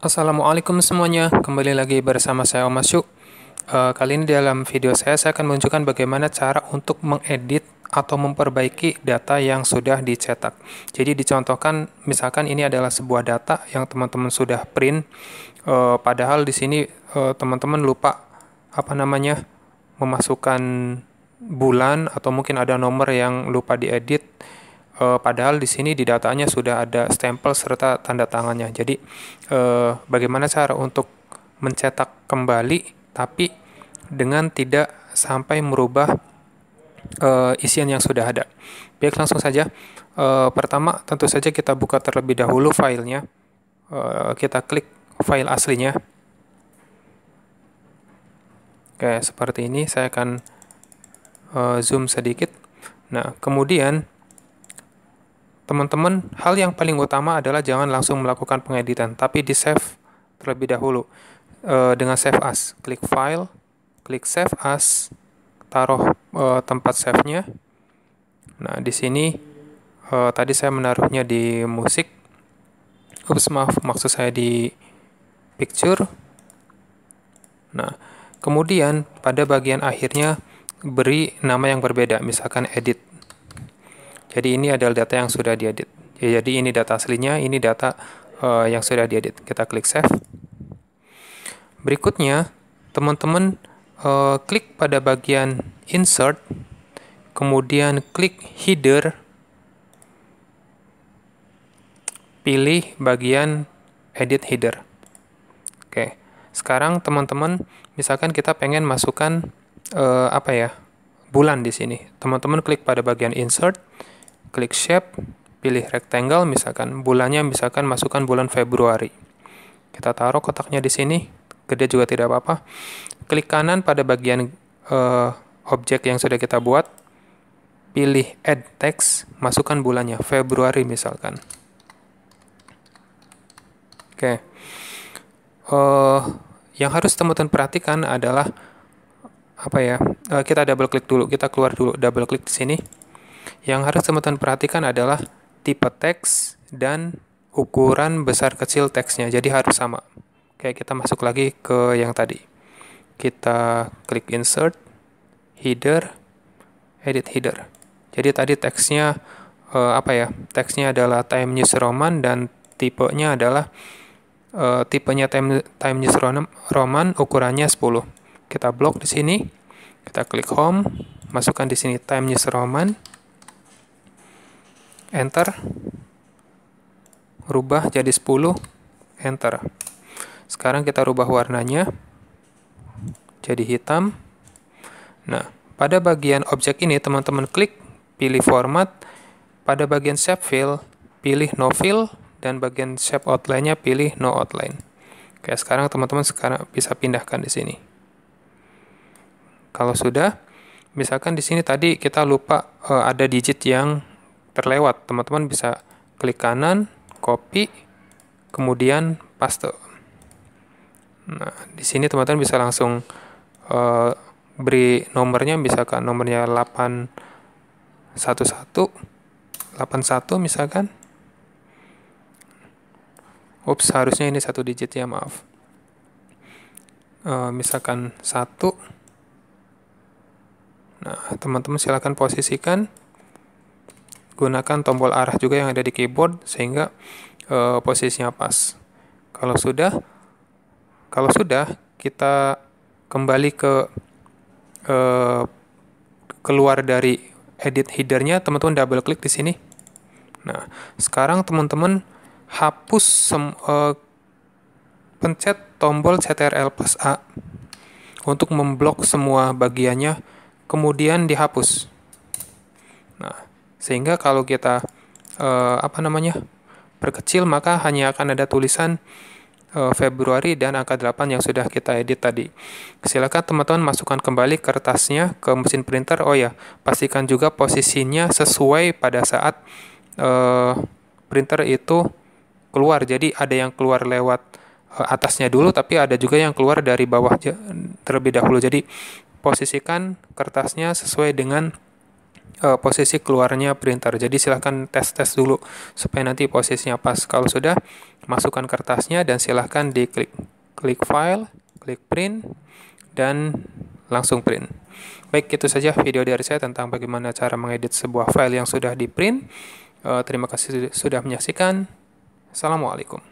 Assalamualaikum semuanya, kembali lagi bersama saya Om Masyuk. Uh, eh, kali ini dalam video saya saya akan menunjukkan bagaimana cara untuk mengedit atau memperbaiki data yang sudah dicetak. Jadi dicontohkan misalkan ini adalah sebuah data yang teman-teman sudah print, uh, padahal di sini eh, teman-teman lupa apa namanya memasukkan bulan atau mungkin ada nomor yang lupa diedit e, padahal di sini di datanya sudah ada stempel serta tanda tangannya. Jadi e, bagaimana cara untuk mencetak kembali tapi dengan tidak sampai merubah e, isian yang sudah ada. Baik langsung saja. E, pertama tentu saja kita buka terlebih dahulu filenya. E, kita klik file aslinya. Oke, seperti ini saya akan uh, zoom sedikit. Nah, kemudian Teman-teman, hal yang paling utama adalah jangan langsung melakukan pengeditan, tapi di save terlebih dahulu e, dengan save as. Klik file, klik save as, taruh e, tempat save-nya. Nah, di sini e, tadi saya menaruhnya di musik. Ups, maaf, maksud saya di picture. Nah, kemudian pada bagian akhirnya beri nama yang berbeda, misalkan edit. Jadi ini adalah data yang sudah diedit. Jadi ini data aslinya, ini data uh, yang sudah diedit. Kita klik save. Berikutnya, teman-teman uh, klik pada bagian insert, kemudian klik header, pilih bagian edit header. Oke, sekarang teman-teman, misalkan kita pengen masukkan uh, apa ya bulan di sini. Teman-teman klik pada bagian insert, klik shape, pilih rectangle misalkan bulannya misalkan masukkan bulan Februari. Kita taruh kotaknya di sini, gede juga tidak apa-apa. Klik kanan pada bagian uh, objek yang sudah kita buat, pilih add text, masukkan bulannya Februari misalkan. Oke. Uh, yang harus teman-teman perhatikan adalah apa ya? Eh, kita double klik dulu, kita keluar dulu, double klik di sini yang harus teman-teman perhatikan adalah tipe teks dan ukuran besar kecil teksnya. Jadi harus sama. Oke, kita masuk lagi ke yang tadi. Kita klik insert, header, edit header. Jadi tadi teksnya uh, apa ya? Teksnya adalah Time News Roman dan tipenya adalah uh, tipenya Time Time News Roman ukurannya 10. Kita blok di sini. Kita klik home, masukkan di sini Time News Roman enter rubah jadi 10 enter sekarang kita rubah warnanya jadi hitam nah pada bagian objek ini teman-teman klik pilih format pada bagian shape fill pilih no fill dan bagian shape outline-nya pilih no outline Oke, sekarang teman-teman sekarang bisa pindahkan di sini. Kalau sudah, misalkan di sini tadi kita lupa uh, ada digit yang terlewat, teman-teman bisa klik kanan, copy, kemudian paste. Nah, di sini teman-teman bisa langsung uh, beri nomornya misalkan nomornya 811 81 misalkan. Ups, harusnya ini satu digit ya, maaf. Uh, misalkan satu Nah, teman-teman silakan posisikan gunakan tombol arah juga yang ada di keyboard sehingga e, posisinya pas. Kalau sudah, kalau sudah kita kembali ke e, keluar dari edit headernya, teman-teman double klik di sini. Nah, sekarang teman-teman hapus sem, e, pencet tombol CTRL plus A untuk memblok semua bagiannya, kemudian dihapus. Nah, sehingga kalau kita eh, apa namanya? perkecil maka hanya akan ada tulisan eh, Februari dan angka 8 yang sudah kita edit tadi. Silakan teman-teman masukkan kembali kertasnya ke mesin printer. Oh ya, pastikan juga posisinya sesuai pada saat eh, printer itu keluar. Jadi ada yang keluar lewat atasnya dulu tapi ada juga yang keluar dari bawah terlebih dahulu. Jadi posisikan kertasnya sesuai dengan uh, posisi keluarnya printer. Jadi silahkan tes-tes dulu supaya nanti posisinya pas. Kalau sudah, masukkan kertasnya dan silahkan diklik. Klik file, klik print, dan langsung print. Baik, itu saja video dari saya tentang bagaimana cara mengedit sebuah file yang sudah di-print. Uh, eh, terima kasih sudah menyaksikan. Assalamualaikum.